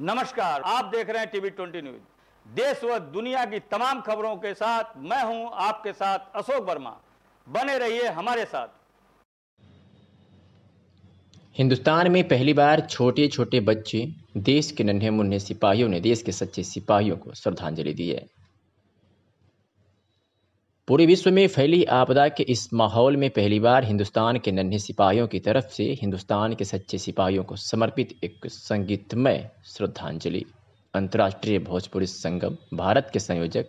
नमस्कार आप देख रहे हैं टीवी ट्वेंटी न्यूज देश व दुनिया की तमाम खबरों के साथ मैं हूं आपके साथ अशोक वर्मा बने रहिए हमारे साथ हिंदुस्तान में पहली बार छोटे छोटे बच्चे देश के नन्हे मुन्ने सिपाहियों ने देश के सच्चे सिपाहियों को श्रद्धांजलि दी है पूरे विश्व में फैली आपदा के इस माहौल में पहली बार हिंदुस्तान के नन्हे सिपाहियों की तरफ से हिंदुस्तान के सच्चे सिपाहियों को समर्पित एक संगीतमय श्रद्धांजलि अंतर्राष्ट्रीय भोजपुरी संगम भारत के संयोजक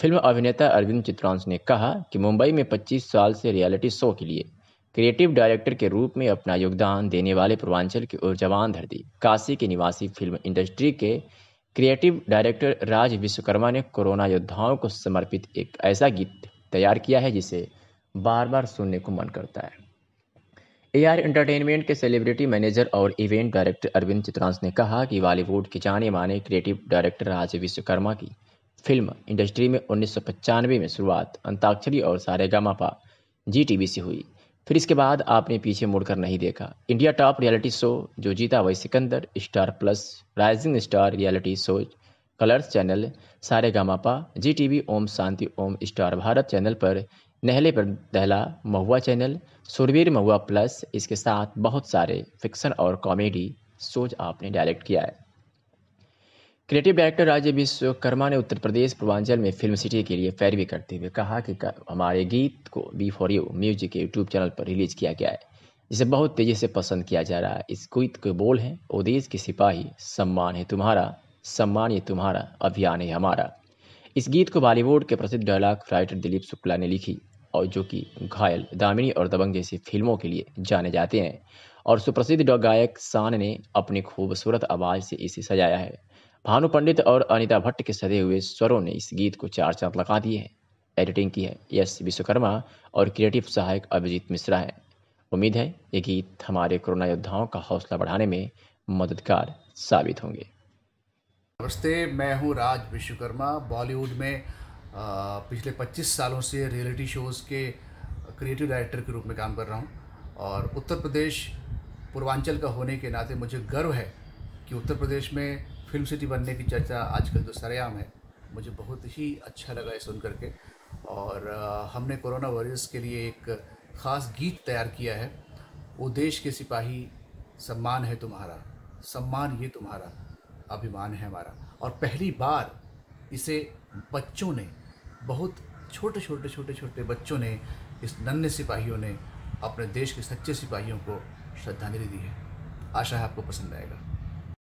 फिल्म अभिनेता अरविंद चित्रांश ने कहा कि मुंबई में 25 साल से रियलिटी शो के लिए क्रिएटिव डायरेक्टर के रूप में अपना योगदान देने वाले पूर्वांचल के जवान धरती काशी के निवासी फिल्म इंडस्ट्री के क्रिएटिव डायरेक्टर राज विश्वकर्मा ने कोरोना योद्धाओं को समर्पित एक ऐसा गीत तैयार किया है जिसे बार बार सुनने को मन करता है ए आर एंटरटेनमेंट के सेलिब्रिटी मैनेजर और इवेंट डायरेक्टर अरविंद चित्रांस ने कहा कि बॉलीवुड के जाने माने क्रिएटिव डायरेक्टर राज विश्वकर्मा की फिल्म इंडस्ट्री में उन्नीस में शुरुआत अंताक्षरी और सारेगामा पा जी टीवी से हुई फिर इसके बाद आपने पीछे मुड़कर नहीं देखा India top reality show Jo Jeeta Wohi Sikandar Star Plus Rising Star reality show Colors channel Sa Re Ga Ma Pa Zee T V Om Shanti Om Star Bharat channel पर नहले पर दहला महुआ चैनल सुरवीर महुआ प्लस इसके साथ बहुत सारे फिक्सन और कॉमेडी शोज आपने डायरेक्ट किया है क्रिएटिव डायरेक्टर राजीव विश्वकर्मा ने उत्तर प्रदेश पूर्वांचल में फिल्म सिटी के लिए पैरवी करते हुए कहा कि हमारे गीत को बी फॉर यू म्यूजिक के यूट्यूब चैनल पर रिलीज किया गया है जिसे बहुत तेजी से पसंद किया जा रहा है इस गीत के बोल हैं ओ देश के सिपाही सम्मान है तुम्हारा सम्मान ये तुम्हारा अभियान है हमारा इस गीत को बॉलीवुड के प्रसिद्ध डायलॉग राइटर दिलीप शुक्ला ने लिखी और जो कि घायल दामिनी और दबंग जैसी फिल्मों के लिए जाने जाते हैं और सुप्रसिद्ध गायक शान ने अपनी खूबसूरत आवाज़ से इसे सजाया है भानु पंडित और अनिता भट्ट के सधे हुए स्वरों ने इस गीत को चार चांद लगा दिए हैं एडिटिंग की है यस विश्वकर्मा और क्रिएटिव सहायक अभिजीत मिश्रा है उम्मीद है ये गीत हमारे कोरोना योद्धाओं का हौसला बढ़ाने में मददगार साबित होंगे नमस्ते मैं हूँ राज विश्वकर्मा बॉलीवुड में पिछले 25 सालों से रियलिटी शोज़ के क्रिएटिव डायरेक्टर के रूप में काम कर रहा हूँ और उत्तर प्रदेश पूर्वांचल का होने के नाते मुझे गर्व है कि उत्तर प्रदेश में फिल्म सिटी बनने की चर्चा आजकल तो सरेआम है मुझे बहुत ही अच्छा लगा ये सुन करके और हमने कोरोना वॉरियर्स के लिए एक ख़ास गीत तैयार किया है वो देश के सिपाही सम्मान है तुम्हारा सम्मान ये तुम्हारा अभिमान है हमारा और पहली बार इसे बच्चों ने बहुत छोटे छोटे छोटे छोटे बच्चों ने इस नन्हे सिपाहियों ने अपने देश के सच्चे सिपाहियों को श्रद्धांजलि दी है आशा है आपको पसंद आएगा